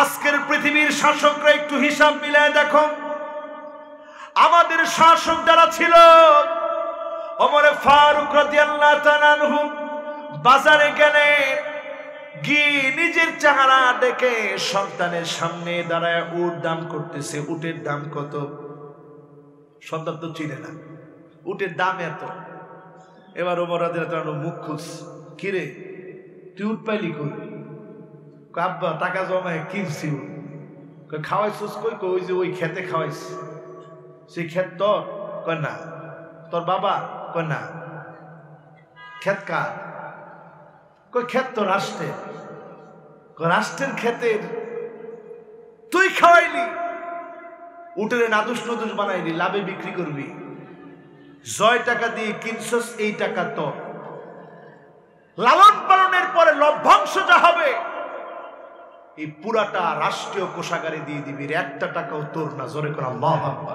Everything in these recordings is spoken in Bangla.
আজকের পৃথিবীর শাসকরা একটু হিসাব মিলায় দেখো আমাদের শাসক যারা ছিল অমরে ফারুক রাদিয়াল্লাহু বাজারে গেলেন গিয়ে নিজের চেহারা দেখে সন্তানের সামনে দাঁড়ায় উট দাম করতেছে উটের দাম কত সন্তান তো চিনে না উটের দাম এত এবার ওমর রাদিয়াল্লাহু মুখ খুশ কিরে তুই উঠ পাইলি কই আব্বা টাকা জমায় কিনছি খাওয়াইছিস কই কই ওই যে ওই খেতে খাওয়াইছ সেই খেত তো কয় না তোর বাবা কয় না খেত কার কই খেত তো রাষ্ট্রের রাষ্ট্রের খেতের তুই খাওয়াইলি উঠে নাদুস নদুস বানাইলি লাভে বিক্রি করবি জয় টাকা দিয়ে কিনছস এই টাকা তো লালন পালনের পরে লভ্যাংশ যা হবে এই পুরাটা রাষ্ট্রীয় কোষাগারে দিয়ে দিবি একটা টাকাও তোর না জোরে করা মহাব্বা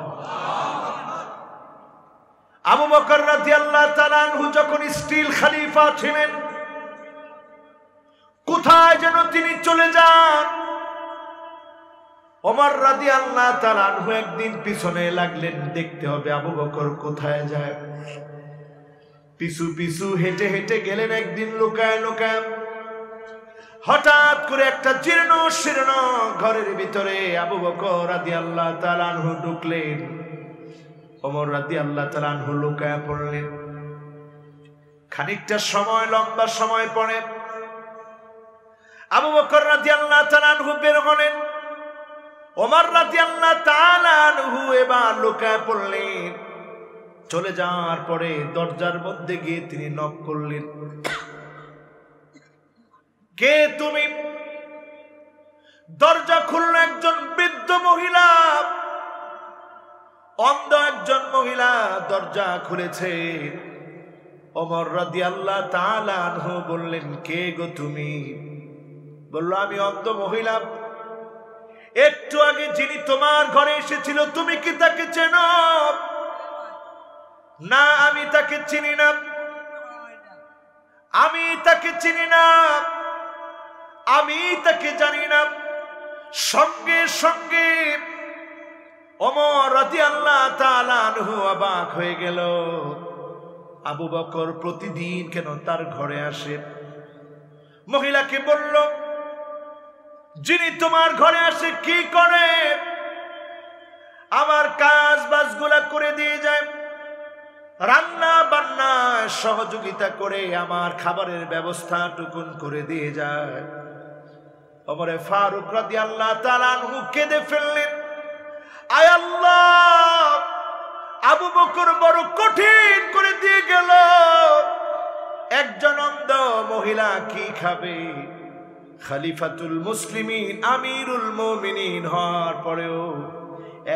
আবু বকর রাদিয়াল্লাহু আল্লাহ তালানহু যখন স্টিল খালিফা ছিলেন কোথায় যেন তিনি চলে যান অমর রাদি আল্লাহ তালানহু একদিন পিছনে লাগলেন দেখতে হবে আবু বকর কোথায় যায় পিছু পিছু হেঁটে হেঁটে গেলেন একদিন লোকায় লোকায় হঠাৎ করে একটা জীর্ণ শীর্ণ ঘরের ভিতরে আবু বকর রাদি আল্লাহ তালানহু ঢুকলেন অমর রাদি আল্লাহ তালানহু লুকায় পড়লেন খানিকটা সময় লম্বা সময় পড়ে আবু বকর রাদি আল্লাহ তালানহু বের হলেন অমর রাদি আল্লাহ তালানহু এবার লুকায় পড়লেন চলে যাওয়ার পরে দরজার মধ্যে গিয়ে তিনি নক করলেন কে তুমি দরজা খুলল একজন বৃদ্ধ মহিলা অন্ধ একজন মহিলা দরজা খুলেছে অমর রাদি আল্লাহ তালানহ বললেন কে গো তুমি বলল আমি অন্ধ মহিলা একটু আগে যিনি তোমার ঘরে এসেছিল তুমি কি তাকে চেনো না আমি তাকে চিনি না আমি তাকে চিনি না আমি তাকে জানি না সঙ্গে সঙ্গে অমর রাতি আল্লাহ অবাক হয়ে গেল আবু বকর প্রতিদিন কেন তার ঘরে আসে মহিলাকে বলল যিনি তোমার ঘরে আসে কি করে আমার কাজ বাজগুলা করে দিয়ে যায় রান্না বান্না সহযোগিতা করে আমার খাবারের ব্যবস্থা টুকুন করে দিয়ে যায় অমরে ফারুক রাদি আল্লাহ তালান হু কেঁদে ফেললেন আয় আল্লাহ আবু বকর বড় কঠিন করে দিয়ে গেল একজন অন্ধ মহিলা কি খাবে খালিফাতুল মুসলিমিন আমিরুল মমিনীন হওয়ার পরেও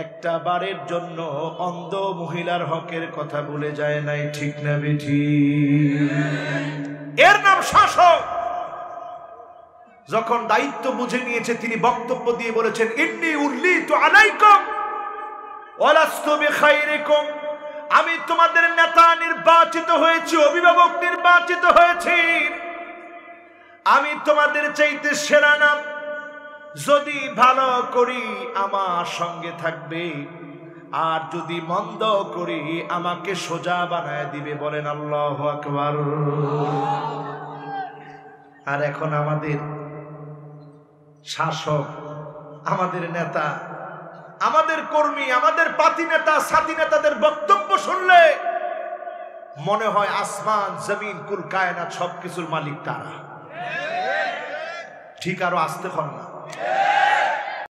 একটা বারের জন্য অন্ধ মহিলার হকের কথা বলে যায় নাই ঠিক না বেঠি এর নাম শাসক যখন দায়িত্ব বুঝে নিয়েছে তিনি বক্তব্য দিয়ে বলেছেন ইন্নি উল্লি তো আলাইকম কম আমি তোমাদের নেতা নির্বাচিত হয়েছি অভিভাবক নির্বাচিত হয়েছি আমি তোমাদের চাইতে সেরা নাম যদি ভালো করি আমার সঙ্গে থাকবে আর যদি মন্দ করি আমাকে সোজা বানায় দিবে বলেন আল্লাহ আর এখন আমাদের শাসক আমাদের নেতা আমাদের কর্মী আমাদের পাতি নেতা সাথী নেতাদের বক্তব্য শুনলে মনে হয় আসমান জমিন কুল কায়না সবকিছুর মালিক তারা ঠিক আরো আসতে হন না